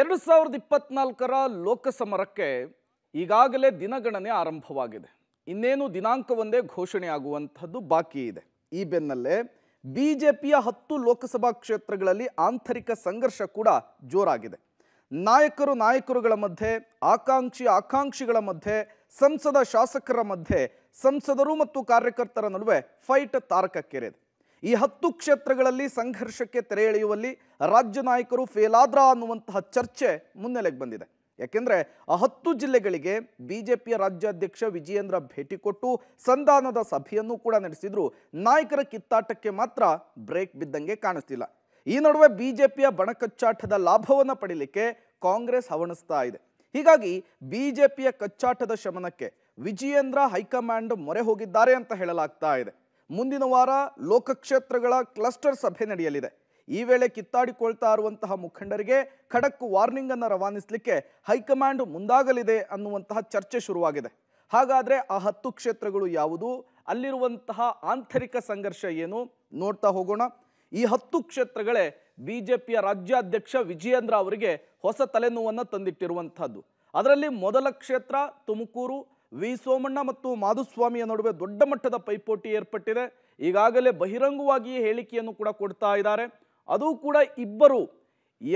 ಎರಡು ಸಾವಿರದ ಇಪ್ಪತ್ನಾಲ್ಕರ ಲೋಕಸಮರಕ್ಕೆ ಈಗಾಗಲೇ ದಿನಗಣನೆ ಆರಂಭವಾಗಿದೆ ಇನ್ನೇನು ದಿನಾಂಕವೊಂದೇ ಘೋಷಣೆಯಾಗುವಂಥದ್ದು ಬಾಕಿ ಇದೆ ಈ ಬೆನ್ನಲ್ಲೇ ಬಿ ಜೆ ಪಿಯ ಹತ್ತು ಲೋಕಸಭಾ ಕ್ಷೇತ್ರಗಳಲ್ಲಿ ಆಂತರಿಕ ಸಂಘರ್ಷ ಕೂಡ ಜೋರಾಗಿದೆ ನಾಯಕರು ನಾಯಕರುಗಳ ಮಧ್ಯೆ ಆಕಾಂಕ್ಷಿ ಆಕಾಂಕ್ಷಿಗಳ ಮಧ್ಯೆ ಸಂಸದ ಶಾಸಕರ ಮಧ್ಯೆ ಸಂಸದರು ಮತ್ತು ಕಾರ್ಯಕರ್ತರ ನಡುವೆ ಫೈಟ್ ತಾರಕಕ್ಕೇರಿದೆ ಈ ಹತ್ತು ಕ್ಷೇತ್ರಗಳಲ್ಲಿ ಸಂಘರ್ಷಕ್ಕೆ ತೆರೆ ಎಳೆಯುವಲ್ಲಿ ರಾಜ್ಯ ನಾಯಕರು ಫೇಲಾದ್ರ ಅನ್ನುವಂತಹ ಚರ್ಚೆ ಮುನ್ನೆಲೆಗೆ ಬಂದಿದೆ ಯಾಕೆಂದರೆ ಆ ಹತ್ತು ಜಿಲ್ಲೆಗಳಿಗೆ ಬಿಜೆಪಿಯ ರಾಜ್ಯಾಧ್ಯಕ್ಷ ವಿಜಯೇಂದ್ರ ಭೇಟಿ ಕೊಟ್ಟು ಸಂಧಾನದ ಸಭೆಯನ್ನು ಕೂಡ ನಡೆಸಿದ್ರು ನಾಯಕರ ಕಿತ್ತಾಟಕ್ಕೆ ಮಾತ್ರ ಬ್ರೇಕ್ ಬಿದ್ದಂಗೆ ಕಾಣಿಸ್ತಿಲ್ಲ ಈ ನಡುವೆ ಬಿಜೆಪಿಯ ಬಣಕಚ್ಚಾಟದ ಲಾಭವನ್ನು ಪಡೀಲಿಕ್ಕೆ ಕಾಂಗ್ರೆಸ್ ಹವಣಿಸ್ತಾ ಇದೆ ಹೀಗಾಗಿ ಬಿಜೆಪಿಯ ಕಚ್ಚಾಟದ ಶಮನಕ್ಕೆ ವಿಜಯೇಂದ್ರ ಹೈಕಮಾಂಡ್ ಮೊರೆ ಹೋಗಿದ್ದಾರೆ ಅಂತ ಹೇಳಲಾಗ್ತಾ ಇದೆ ಮುಂದಿನ ವಾರ ಲೋಕಕ್ಷೇತ್ರಗಳ ಕ್ಲಸ್ಟರ್ ಸಭೆ ನಡೆಯಲಿದೆ ಈ ವೇಳೆ ಕಿತ್ತಾಡಿಕೊಳ್ತಾ ಇರುವಂತಹ ಮುಖಂಡರಿಗೆ ಖಡಕ್ ವಾರ್ನಿಂಗ್ ಅನ್ನು ರವಾನಿಸಲಿಕ್ಕೆ ಹೈಕಮಾಂಡ್ ಮುಂದಾಗಲಿದೆ ಅನ್ನುವಂತಹ ಚರ್ಚೆ ಶುರುವಾಗಿದೆ ಹಾಗಾದರೆ ಆ ಹತ್ತು ಕ್ಷೇತ್ರಗಳು ಯಾವುದು ಅಲ್ಲಿರುವಂತಹ ಆಂತರಿಕ ಸಂಘರ್ಷ ಏನು ನೋಡ್ತಾ ಹೋಗೋಣ ಈ ಹತ್ತು ಕ್ಷೇತ್ರಗಳೇ ಬಿ ಜೆ ಪಿಯ ರಾಜ್ಯಾಧ್ಯಕ್ಷ ವಿಜಯೇಂದ್ರ ಅವರಿಗೆ ಹೊಸ ತಲೆನೋವನ್ನು ತಂದಿಟ್ಟಿರುವಂಥದ್ದು ಅದರಲ್ಲಿ ಮೊದಲ ಕ್ಷೇತ್ರ ತುಮಕೂರು ವಿ ಸೋಮಣ್ಣ ಮತ್ತು ಮಾಧುಸ್ವಾಮಿಯ ನಡುವೆ ದೊಡ್ಡ ಮಟ್ಟದ ಪೈಪೋಟಿ ಏರ್ಪಟ್ಟಿದೆ ಈಗಾಗಲೇ ಬಹಿರಂಗವಾಗಿಯೇ ಹೇಳಿಕೆಯನ್ನು ಕೂಡ ಕೊಡ್ತಾ ಇದ್ದಾರೆ ಅದು ಕೂಡ ಇಬ್ಬರು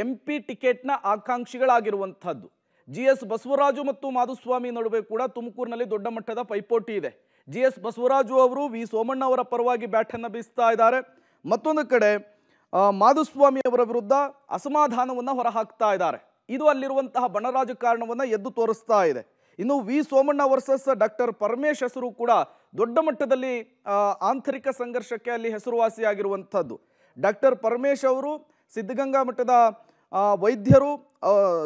ಎಂ ಪಿ ಟಿಕೆಟ್ನ ಆಕಾಂಕ್ಷಿಗಳಾಗಿರುವಂಥದ್ದು ಜಿ ಎಸ್ ಬಸವರಾಜು ಮತ್ತು ಮಾಧುಸ್ವಾಮಿ ನಡುವೆ ಕೂಡ ತುಮಕೂರಿನಲ್ಲಿ ದೊಡ್ಡ ಮಟ್ಟದ ಪೈಪೋಟಿ ಇದೆ ಜಿ ಎಸ್ ಬಸವರಾಜು ಅವರು ವಿ ಸೋಮಣ್ಣ ಅವರ ಪರವಾಗಿ ಬ್ಯಾಟನ್ನು ಬೀಸ್ತಾ ಇದ್ದಾರೆ ಮತ್ತೊಂದು ಕಡೆ ಮಾಧುಸ್ವಾಮಿ ಅವರ ವಿರುದ್ಧ ಅಸಮಾಧಾನವನ್ನು ಹೊರಹಾಕ್ತಾ ಇದ್ದಾರೆ ಇದು ಅಲ್ಲಿರುವಂತಹ ಬಣರಾಜು ಎದ್ದು ತೋರಿಸ್ತಾ ಇದೆ ಇನ್ನು V Somanna versus doctor Paramesh ಹೆಸರು ಕೂಡ ದೊಡ್ಡ ಮಟ್ಟದಲ್ಲಿ ಆಂತರಿಕ ಸಂಘರ್ಷಕ್ಕೆ ಅಲ್ಲಿ ಹೆಸರುವಾಸಿಯಾಗಿರುವಂಥದ್ದು ಡಾಕ್ಟರ್ ಪರಮೇಶ್ ಅವರು ಸಿದ್ಧಗಂಗಾ ಮಠದ ವೈದ್ಯರು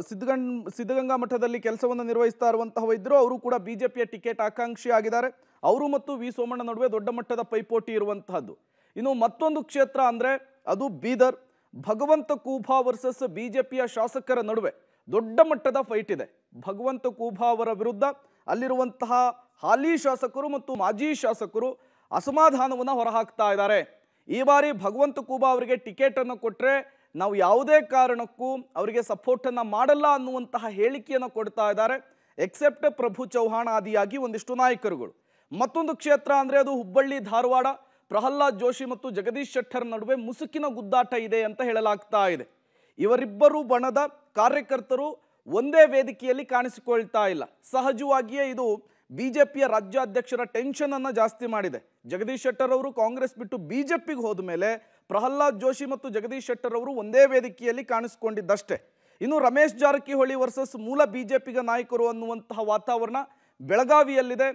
ಸಿದ್ಧಗಂ ಸಿದ್ಧಗಂಗಾ ಮಠದಲ್ಲಿ ಕೆಲಸವನ್ನು ನಿರ್ವಹಿಸ್ತಾ ಇರುವಂತಹ ವೈದ್ಯರು ಅವರು ಕೂಡ ಬಿ ಜೆ ಟಿಕೆಟ್ ಆಕಾಂಕ್ಷಿ ಆಗಿದ್ದಾರೆ ಅವರು ಮತ್ತು ವಿ ಸೋಮಣ್ಣ ನಡುವೆ ದೊಡ್ಡ ಮಟ್ಟದ ಪೈಪೋಟಿ ಇರುವಂತಹದ್ದು ಇನ್ನು ಮತ್ತೊಂದು ಕ್ಷೇತ್ರ ಅಂದರೆ ಅದು ಬೀದರ್ ಭಗವಂತ ಕೂಭಾ ವರ್ಸಸ್ ಪಿಯ ಶಾಸಕರ ನಡುವೆ ದೊಡ್ಡ ಮಟ್ಟದ ಫೈಟ್ ಇದೆ ಭಗವಂತ ಕೂಭಾ ಅವರ ವಿರುದ್ಧ ಅಲ್ಲಿರುವಂತಹ ಹಾಲಿ ಶಾಸಕರು ಮತ್ತು ಮಾಜಿ ಶಾಸಕರು ಅಸಮಾಧಾನವನ್ನು ಹೊರಹಾಕ್ತಾ ಇದ್ದಾರೆ ಈ ಬಾರಿ ಭಗವಂತ ಕೂಬಾ ಅವರಿಗೆ ಟಿಕೆಟನ್ನು ಕೊಟ್ಟರೆ ನಾವು ಯಾವುದೇ ಕಾರಣಕ್ಕೂ ಅವರಿಗೆ ಸಪೋರ್ಟನ್ನು ಮಾಡಲ್ಲ ಅನ್ನುವಂತಹ ಹೇಳಿಕೆಯನ್ನು ಕೊಡ್ತಾ ಇದ್ದಾರೆ ಎಕ್ಸೆಪ್ಟ್ ಪ್ರಭು ಚೌಹಾಣ್ ಆದಿಯಾಗಿ ಒಂದಿಷ್ಟು ನಾಯಕರುಗಳು ಮತ್ತೊಂದು ಕ್ಷೇತ್ರ ಅಂದರೆ ಅದು ಹುಬ್ಬಳ್ಳಿ ಧಾರವಾಡ ಪ್ರಹ್ಲಾದ್ ಜೋಶಿ ಮತ್ತು ಜಗದೀಶ್ ಶೆಟ್ಟರ್ ನಡುವೆ ಮುಸುಕಿನ ಗುದ್ದಾಟ ಇದೆ ಅಂತ ಹೇಳಲಾಗ್ತಾ ಇದೆ ಇವರಿಬ್ಬರು ಬಣದ ಕಾರ್ಯಕರ್ತರು ಒಂದೇ ವೇದಿಕೆಯಲ್ಲಿ ಕಾಣಿಸಿಕೊಳ್ತಾ ಇಲ್ಲ ಸಹಜವಾಗಿಯೇ ಇದು ಬಿ ಜೆ ಪಿಯ ರಾಜ್ಯಾಧ್ಯಕ್ಷರ ಟೆನ್ಷನನ್ನು ಜಾಸ್ತಿ ಮಾಡಿದೆ ಜಗದೀಶ್ ಶೆಟ್ಟರ್ ಅವರು ಕಾಂಗ್ರೆಸ್ ಬಿಟ್ಟು ಬಿ ಜೆ ಪಿಗೆ ಹೋದ ಮೇಲೆ ಪ್ರಹ್ಲಾದ್ ಜೋಶಿ ಮತ್ತು ಜಗದೀಶ್ ಶೆಟ್ಟರ್ ಅವರು ಒಂದೇ ವೇದಿಕೆಯಲ್ಲಿ ಕಾಣಿಸಿಕೊಂಡಿದ್ದಷ್ಟೇ ಇನ್ನು ರಮೇಶ್ ಜಾರಕಿಹೊಳಿ ವರ್ಸಸ್ ಮೂಲ ಬಿ ಜೆ ಪಿಗೆ ನಾಯಕರು ಅನ್ನುವಂತಹ ವಾತಾವರಣ ಬೆಳಗಾವಿಯಲ್ಲಿದೆ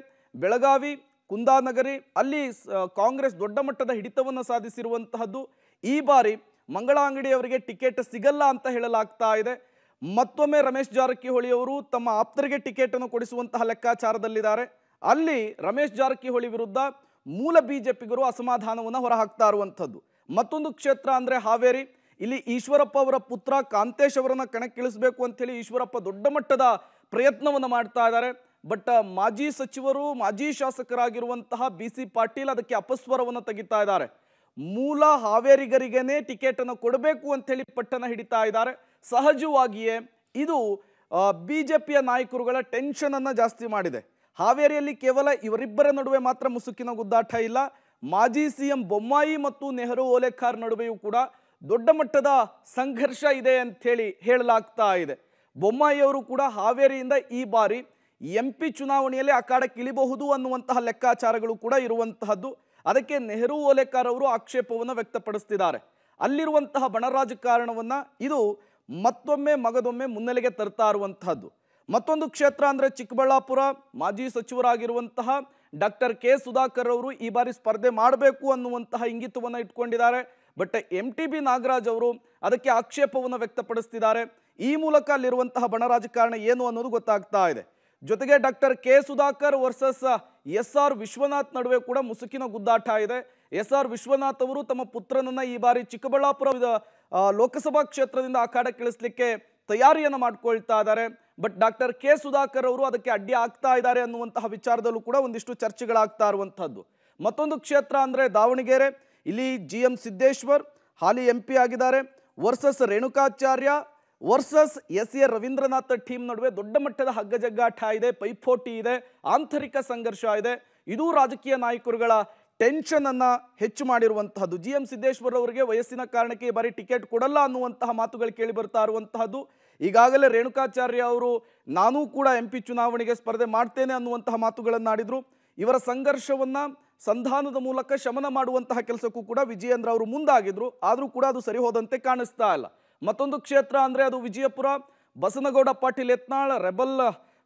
ಬೆಳಗಾವಿ ಕುಂದಾನಗರಿ ಅಲ್ಲಿ ಕಾಂಗ್ರೆಸ್ ದೊಡ್ಡ ಮಟ್ಟದ ಹಿಡಿತವನ್ನು ಸಾಧಿಸಿರುವಂತಹದ್ದು ಈ ಬಾರಿ ಮಂಗಳ ಅಂಗಡಿಯವರಿಗೆ ಟಿಕೆಟ್ ಸಿಗಲ್ಲ ಅಂತ ಹೇಳಲಾಗ್ತಾ ಇದೆ ಮತ್ತೊಮ್ಮೆ ರಮೇಶ್ ಜಾರಕಿಹೊಳಿ ಅವರು ತಮ್ಮ ಆಪ್ತರಿಗೆ ಟಿಕೆಟ್ ಅನ್ನು ಕೊಡಿಸುವಂತಹ ಲೆಕ್ಕಾಚಾರದಲ್ಲಿದ್ದಾರೆ ಅಲ್ಲಿ ರಮೇಶ್ ಜಾರಕಿಹೊಳಿ ವಿರುದ್ಧ ಮೂಲ ಬಿಜೆಪಿಗರು ಅಸಮಾಧಾನವನ್ನು ಹೊರಹಾಕ್ತಾ ಇರುವಂಥದ್ದು ಮತ್ತೊಂದು ಕ್ಷೇತ್ರ ಅಂದರೆ ಹಾವೇರಿ ಇಲ್ಲಿ ಈಶ್ವರಪ್ಪ ಅವರ ಪುತ್ರ ಕಾಂತೇಶ್ ಅವರನ್ನು ಕಣಕ್ಕಿಳಿಸಬೇಕು ಅಂತ ಹೇಳಿ ಈಶ್ವರಪ್ಪ ದೊಡ್ಡ ಮಟ್ಟದ ಪ್ರಯತ್ನವನ್ನು ಮಾಡ್ತಾ ಇದ್ದಾರೆ ಬಟ್ ಮಾಜಿ ಸಚಿವರು ಮಾಜಿ ಶಾಸಕರಾಗಿರುವಂತಹ ಬಿ ಸಿ ಪಾಟೀಲ್ ಅದಕ್ಕೆ ಅಪಸ್ವರವನ್ನು ತೆಗಿತಾ ಇದ್ದಾರೆ ಮೂಲ ಹಾವೇರಿಗರಿಗೇನೆ ಟಿಕೆಟನ್ನು ಕೊಡಬೇಕು ಹೇಳಿ ಪಟ್ಟನ ಹಿಡಿತಾ ಇದ್ದಾರೆ ಸಹಜವಾಗಿಯೇ ಇದು ಬಿ ಜೆ ಪಿಯ ನಾಯಕರುಗಳ ಟೆನ್ಷನನ್ನು ಜಾಸ್ತಿ ಮಾಡಿದೆ ಹಾವೇರಿಯಲ್ಲಿ ಕೇವಲ ಇವರಿಬ್ಬರ ನಡುವೆ ಮಾತ್ರ ಮುಸುಕಿನ ಗುದ್ದಾಟ ಇಲ್ಲ ಮಾಜಿ ಸಿ ಎಂ ಬೊಮ್ಮಾಯಿ ಮತ್ತು ನೆಹರು ಓಲೆಖಾರ್ ನಡುವೆಯೂ ಕೂಡ ದೊಡ್ಡ ಮಟ್ಟದ ಸಂಘರ್ಷ ಇದೆ ಅಂಥೇಳಿ ಹೇಳಲಾಗ್ತಾ ಇದೆ ಬೊಮ್ಮಾಯಿಯವರು ಕೂಡ ಹಾವೇರಿಯಿಂದ ಈ ಬಾರಿ ಎಂ ಪಿ ಚುನಾವಣೆಯಲ್ಲಿ ಅಖಾಡಕ್ಕೆ ಇಳಿಬಹುದು ಅನ್ನುವಂತಹ ಲೆಕ್ಕಾಚಾರಗಳು ಕೂಡ ಇರುವಂತಹದ್ದು ಅದಕ್ಕೆ ನೆಹರು ಓಲೆಕಾರ್ ಅವರು ಆಕ್ಷೇಪವನ್ನು ವ್ಯಕ್ತಪಡಿಸ್ತಿದ್ದಾರೆ ಅಲ್ಲಿರುವಂತಹ ಬಣರಾಜಕಾರಣವನ್ನ ಇದು ಮತ್ತೊಮ್ಮೆ ಮಗದೊಮ್ಮೆ ಮುನ್ನೆಲೆಗೆ ತರ್ತಾ ಇರುವಂತಹದ್ದು ಮತ್ತೊಂದು ಕ್ಷೇತ್ರ ಅಂದರೆ ಚಿಕ್ಕಬಳ್ಳಾಪುರ ಮಾಜಿ ಸಚಿವರಾಗಿರುವಂತಹ ಡಾಕ್ಟರ್ ಕೆ ಸುಧಾಕರ್ ಅವರು ಈ ಬಾರಿ ಸ್ಪರ್ಧೆ ಮಾಡಬೇಕು ಅನ್ನುವಂತಹ ಇಂಗಿತವನ್ನು ಇಟ್ಕೊಂಡಿದ್ದಾರೆ but M T B Nagaraj ಅವರು ಅದಕ್ಕೆ ಆಕ್ಷೇಪವನ್ನು ವ್ಯಕ್ತಪಡಿಸ್ತಿದ್ದಾರೆ ಈ ಮೂಲಕ ಅಲ್ಲಿರುವಂತಹ ಬಣರಾಜಕಾರಣ ಏನು ಅನ್ನೋದು ಗೊತ್ತಾಗ್ತಾ ಇದೆ ಜೊತೆಗೆ doctor K Sudhakar versus S R Vishwanath ನಡುವೆ ಕೂಡ ಮುಸುಕಿನ ಗುದ್ದಾಟ ಇದೆ ಎಸ್ ಆರ್ ವಿಶ್ವನಾಥ್ ಅವರು ತಮ್ಮ ಪುತ್ರನನ್ನ ಈ ಬಾರಿ ಚಿಕ್ಕಬಳ್ಳಾಪುರ ಲೋಕಸಭಾ ಕ್ಷೇತ್ರದಿಂದ ಅಖಾಡಕ್ಕಿಳಿಸಲಿಕ್ಕೆ ತಯಾರಿಯನ್ನು ಮಾಡ್ಕೊಳ್ತಾ ಇದ್ದಾರೆ ಬಟ್ ಡಾಕ್ಟರ್ ಕೆ ಸುಧಾಕರ್ ಅವರು ಅದಕ್ಕೆ ಅಡ್ಡಿ ಆಗ್ತಾ ಇದ್ದಾರೆ ಅನ್ನುವಂತಹ ವಿಚಾರದಲ್ಲೂ ಕೂಡ ಒಂದಿಷ್ಟು ಚರ್ಚೆಗಳಾಗ್ತಾ ಇರುವಂತಹದ್ದು ಮತ್ತೊಂದು ಕ್ಷೇತ್ರ ಅಂದರೆ ದಾವಣಗೆರೆ ಇಲ್ಲಿ ಜಿ ಎಂ ಸಿದ್ದೇಶ್ವರ್ ಹಾಲಿ ಎಂ ಪಿ ಆಗಿದ್ದಾರೆ versus Renukacharya versus S A Ravindranath team ನಡುವೆ ದೊಡ್ಡ ಮಟ್ಟದ ಹಗ್ಗಜಗ್ಗಾಟ ಇದೆ ಪೈಪೋಟಿ ಇದೆ ಆಂತರಿಕ ಸಂಘರ್ಷ ಇದೆ ಇದು ರಾಜಕೀಯ ನಾಯಕರುಗಳ ಟೆನ್ಷನ್ ಅನ್ನ ಹೆಚ್ಚು ಮಾಡಿರುವಂತಹದ್ದು ಜಿ ಎಂ ಸಿದ್ದೇಶ್ವರ್ ಅವರಿಗೆ ವಯಸ್ಸಿನ ಕಾರಣಕ್ಕೆ ಈ ಬಾರಿ ಟಿಕೆಟ್ ಕೊಡಲ್ಲ ಅನ್ನುವಂತಹ ಮಾತುಗಳು ಕೇಳಿ ಬರ್ತಾ ಇರುವಂತಹದ್ದು ಈಗಾಗಲೇ ರೇಣುಕಾಚಾರ್ಯ ಅವರು ನಾನೂ ಕೂಡ ಎಂ ಪಿ ಚುನಾವಣೆಗೆ ಸ್ಪರ್ಧೆ ಮಾಡ್ತೇನೆ ಅನ್ನುವಂತಹ ಮಾತುಗಳನ್ನಾಡಿದ್ರು ಇವರ ಸಂಘರ್ಷವನ್ನ ಸಂಧಾನದ ಮೂಲಕ ಶಮನ ಮಾಡುವಂತಹ ಕೆಲಸಕ್ಕೂ ಕೂಡ ವಿಜಯೇಂದ್ರ ಅವರು ಮುಂದಾಗಿದ್ರು ಆದರೂ ಕೂಡ ಅದು ಸರಿ ಹೋದಂತೆ ಕಾಣಿಸ್ತಾ ಇಲ್ಲ ಮತ್ತೊಂದು ಕ್ಷೇತ್ರ ಅಂದರೆ ಅದು ವಿಜಯಪುರ ಬಸನಗೌಡ ಪಾಟೀಲ್ ಯತ್ನಾಳ್ ರೆಬಲ್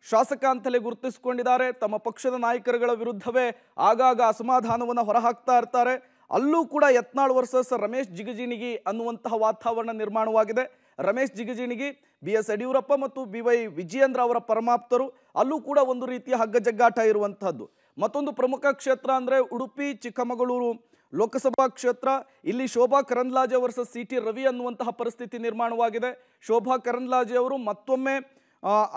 ಶಾಸಕ ಅಂತಲೇ ಗುರುತಿಸಿಕೊಂಡಿದ್ದಾರೆ ತಮ್ಮ ಪಕ್ಷದ ನಾಯಕರುಗಳ ವಿರುದ್ಧವೇ ಆಗಾಗ ಅಸಮಾಧಾನವನ್ನು ಹೊರಹಾಕ್ತಾ ಇರ್ತಾರೆ ಅಲ್ಲೂ ಕೂಡ ಯತ್ನಾಳ್ ವರ್ಸಸ್ ರಮೇಶ್ ಜಿಗಜಿಣಿಗಿ ಅನ್ನುವಂತಹ ವಾತಾವರಣ ನಿರ್ಮಾಣವಾಗಿದೆ ರಮೇಶ್ ಜಿಗಜಿಣಿಗಿ ಬಿ ಎಸ್ ಯಡಿಯೂರಪ್ಪ ಮತ್ತು ಬಿ ವೈ ವಿಜಯೇಂದ್ರ ಅವರ ಪರಮಾಪ್ತರು ಅಲ್ಲೂ ಕೂಡ ಒಂದು ರೀತಿಯ ಹಗ್ಗಜಗ್ಗಾಟ ಇರುವಂತಹದ್ದು ಮತ್ತೊಂದು ಪ್ರಮುಖ ಕ್ಷೇತ್ರ ಅಂದರೆ ಉಡುಪಿ ಚಿಕ್ಕಮಗಳೂರು ಲೋಕಸಭಾ ಕ್ಷೇತ್ರ ಇಲ್ಲಿ Shobha Karandlaje versus C T Ravi ಅನ್ನುವಂತಹ ಪರಿಸ್ಥಿತಿ ನಿರ್ಮಾಣವಾಗಿದೆ ಶೋಭಾ ಕರಂದ್ಲಾಜೆ ಅವರು ಮತ್ತೊಮ್ಮೆ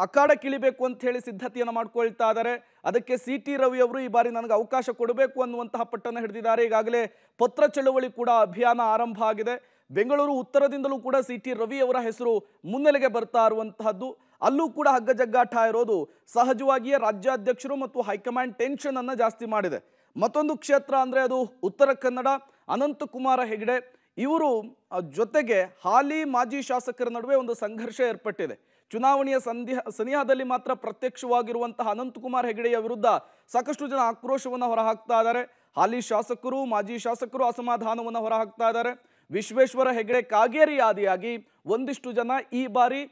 ಅಖಾಡಕ್ಕಿಳಿಬೇಕು ಅಂತ ಹೇಳಿ ಸಿದ್ಧತೆಯನ್ನು ಮಾಡಿಕೊಳ್ತಾ ಇದ್ದಾರೆ ಅದಕ್ಕೆ ಸಿ ಟಿ ರವಿ ಅವರು ಈ ಬಾರಿ ನನಗೆ ಅವಕಾಶ ಕೊಡಬೇಕು ಅನ್ನುವಂತಹ ಪಟ್ಟನ್ನು ಹಿಡಿದಿದ್ದಾರೆ ಈಗಾಗಲೇ ಪತ್ರ ಚಳುವಳಿ ಕೂಡ ಅಭಿಯಾನ ಆರಂಭ ಆಗಿದೆ ಬೆಂಗಳೂರು ಉತ್ತರದಿಂದಲೂ ಕೂಡ ಸಿ ಟಿ ರವಿ ಅವರ ಹೆಸರು ಮುನ್ನೆಲೆಗೆ ಬರ್ತಾ ಇರುವಂತಹದ್ದು ಅಲ್ಲೂ ಕೂಡ ಜಗ್ಗಾಟ ಇರೋದು ಸಹಜವಾಗಿಯೇ ರಾಜ್ಯಾಧ್ಯಕ್ಷರು ಮತ್ತು ಹೈಕಮಾಂಡ್ ಟೆನ್ಷನ್ ಅನ್ನು ಜಾಸ್ತಿ ಮಾಡಿದೆ ಮತ್ತೊಂದು ಕ್ಷೇತ್ರ ಅಂದರೆ ಅದು ಉತ್ತರ ಕನ್ನಡ ಅನಂತಕುಮಾರ ಹೆಗಡೆ ಇವರು ಜೊತೆಗೆ ಹಾಲಿ ಮಾಜಿ ಶಾಸಕರ ನಡುವೆ ಒಂದು ಸಂಘರ್ಷ ಏರ್ಪಟ್ಟಿದೆ ಚುನಾವಣೆಯ ಸಂದಿಹ ಸನಿಹದಲ್ಲಿ ಮಾತ್ರ ಪ್ರತ್ಯಕ್ಷವಾಗಿರುವಂತಹ ಅನಂತಕುಮಾರ್ ಹೆಗಡೆಯ ವಿರುದ್ಧ ಸಾಕಷ್ಟು ಜನ ಆಕ್ರೋಶವನ್ನು ಹೊರಹಾಕ್ತಾ ಇದ್ದಾರೆ ಹಾಲಿ ಶಾಸಕರು ಮಾಜಿ ಶಾಸಕರು ಅಸಮಾಧಾನವನ್ನು ಹೊರಹಾಕ್ತಾ ಇದ್ದಾರೆ ವಿಶ್ವೇಶ್ವರ ಹೆಗಡೆ ಕಾಗೇರಿ ಆದಿಯಾಗಿ ಒಂದಿಷ್ಟು ಜನ ಈ ಬಾರಿ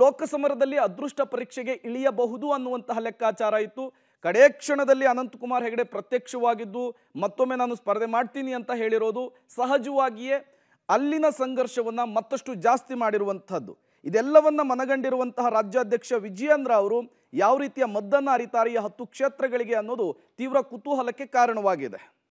ಲೋಕಸಮರದಲ್ಲಿ ಅದೃಷ್ಟ ಪರೀಕ್ಷೆಗೆ ಇಳಿಯಬಹುದು ಅನ್ನುವಂತಹ ಲೆಕ್ಕಾಚಾರ ಇತ್ತು ಕಡೆ ಕ್ಷಣದಲ್ಲಿ ಅನಂತಕುಮಾರ್ ಹೆಗಡೆ ಪ್ರತ್ಯಕ್ಷವಾಗಿದ್ದು ಮತ್ತೊಮ್ಮೆ ನಾನು ಸ್ಪರ್ಧೆ ಮಾಡ್ತೀನಿ ಅಂತ ಹೇಳಿರೋದು ಸಹಜವಾಗಿಯೇ ಅಲ್ಲಿನ ಸಂಘರ್ಷವನ್ನು ಮತ್ತಷ್ಟು ಜಾಸ್ತಿ ಮಾಡಿರುವಂಥದ್ದು ಇದೆಲ್ಲವನ್ನ ಮನಗಂಡಿರುವಂತಹ ರಾಜ್ಯಾಧ್ಯಕ್ಷ ವಿಜಯೇಂದ್ರ ಅವರು ಯಾವ ರೀತಿಯ ಮದ್ದನ್ನು ಅರಿತಾರೆ ಈ ಹತ್ತು ಕ್ಷೇತ್ರಗಳಿಗೆ ಅನ್ನೋದು ತೀವ್ರ ಕುತೂಹಲಕ್ಕೆ ಕಾರಣವಾಗಿದೆ